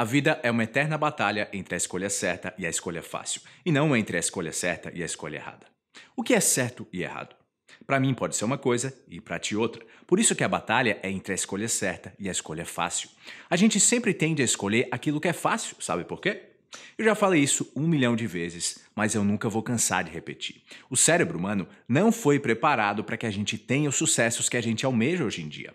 A vida é uma eterna batalha entre a escolha certa e a escolha fácil, e não entre a escolha certa e a escolha errada. O que é certo e errado? Para mim pode ser uma coisa e para ti outra. Por isso que a batalha é entre a escolha certa e a escolha fácil. A gente sempre tende a escolher aquilo que é fácil, sabe por quê? Eu já falei isso um milhão de vezes, mas eu nunca vou cansar de repetir. O cérebro humano não foi preparado para que a gente tenha os sucessos que a gente almeja hoje em dia.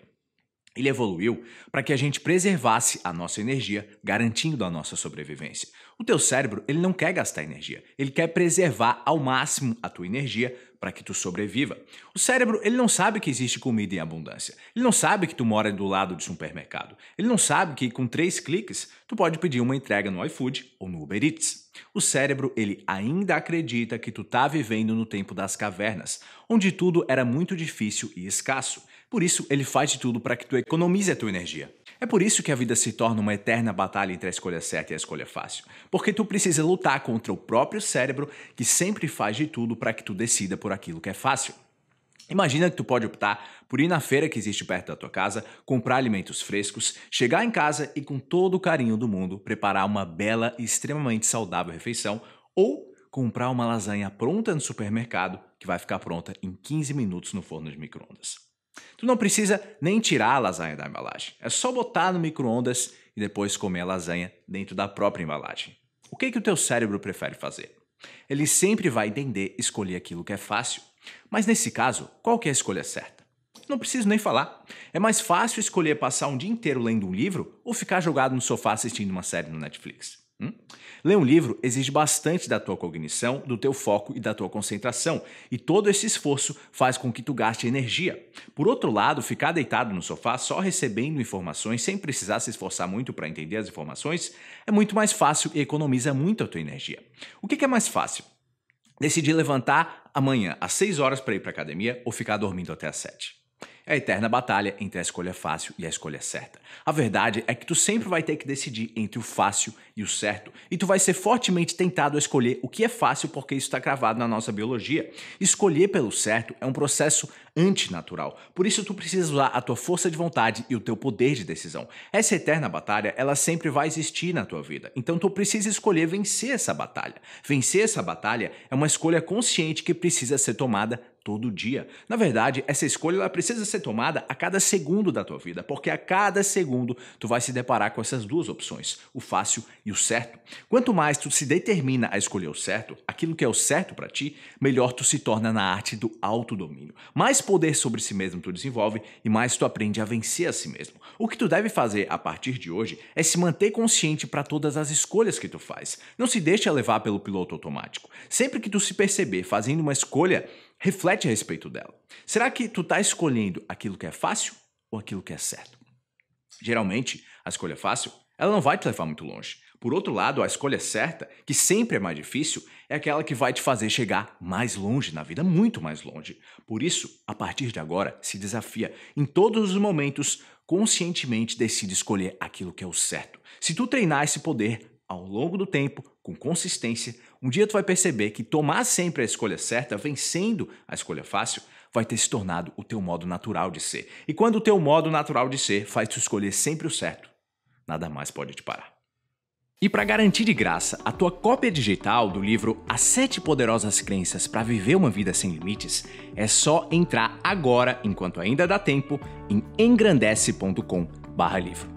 Ele evoluiu para que a gente preservasse a nossa energia, garantindo a nossa sobrevivência. O teu cérebro, ele não quer gastar energia, ele quer preservar ao máximo a tua energia para que tu sobreviva. O cérebro, ele não sabe que existe comida em abundância. Ele não sabe que tu mora do lado de supermercado. Ele não sabe que com três cliques tu pode pedir uma entrega no iFood ou no Uber Eats. O cérebro, ele ainda acredita que tu tá vivendo no tempo das cavernas, onde tudo era muito difícil e escasso. Por isso, ele faz de tudo para que tu economize a tua energia. É por isso que a vida se torna uma eterna batalha entre a escolha certa e a escolha fácil, porque tu precisa lutar contra o próprio cérebro que sempre faz de tudo para que tu decida por aquilo que é fácil. Imagina que tu pode optar por ir na feira que existe perto da tua casa, comprar alimentos frescos, chegar em casa e com todo o carinho do mundo preparar uma bela e extremamente saudável refeição ou comprar uma lasanha pronta no supermercado que vai ficar pronta em 15 minutos no forno de microondas. Tu não precisa nem tirar a lasanha da embalagem. É só botar no micro-ondas e depois comer a lasanha dentro da própria embalagem. O que, que o teu cérebro prefere fazer? Ele sempre vai entender escolher aquilo que é fácil. Mas nesse caso, qual que é a escolha certa? Não preciso nem falar. É mais fácil escolher passar um dia inteiro lendo um livro ou ficar jogado no sofá assistindo uma série no Netflix. Hum? Ler um livro exige bastante da tua cognição, do teu foco e da tua concentração, e todo esse esforço faz com que tu gaste energia. Por outro lado, ficar deitado no sofá só recebendo informações sem precisar se esforçar muito para entender as informações é muito mais fácil e economiza muito a tua energia. O que, que é mais fácil? Decidir levantar amanhã às 6 horas para ir para academia ou ficar dormindo até às 7? É a eterna batalha entre a escolha fácil e a escolha certa. A verdade é que tu sempre vai ter que decidir entre o fácil e o certo, e tu vai ser fortemente tentado a escolher o que é fácil porque isso está cravado na nossa biologia. Escolher pelo certo é um processo antinatural. Por isso tu precisa usar a tua força de vontade e o teu poder de decisão. Essa eterna batalha, ela sempre vai existir na tua vida. Então tu precisa escolher vencer essa batalha. Vencer essa batalha é uma escolha consciente que precisa ser tomada todo dia. Na verdade, essa escolha ela precisa ser tomada a cada segundo da tua vida, porque a cada segundo tu vai se deparar com essas duas opções, o fácil e o certo. Quanto mais tu se determina a escolher o certo, aquilo que é o certo para ti, melhor tu se torna na arte do autodomínio. Mais poder sobre si mesmo tu desenvolve e mais tu aprende a vencer a si mesmo. O que tu deve fazer a partir de hoje é se manter consciente para todas as escolhas que tu faz. Não se deixe levar pelo piloto automático. Sempre que tu se perceber fazendo uma escolha Reflete a respeito dela. Será que tu está escolhendo aquilo que é fácil ou aquilo que é certo? Geralmente, a escolha é fácil, ela não vai te levar muito longe. Por outro lado, a escolha certa, que sempre é mais difícil, é aquela que vai te fazer chegar mais longe na vida, muito mais longe. Por isso, a partir de agora, se desafia em todos os momentos, conscientemente decide escolher aquilo que é o certo. Se tu treinar esse poder ao longo do tempo, com consistência, um dia tu vai perceber que tomar sempre a escolha certa, vencendo a escolha fácil, vai ter se tornado o teu modo natural de ser. E quando o teu modo natural de ser faz tu escolher sempre o certo, nada mais pode te parar. E para garantir de graça a tua cópia digital do livro As Sete Poderosas Crenças para Viver uma Vida Sem Limites, é só entrar agora, enquanto ainda dá tempo, em engrandece.com/livro.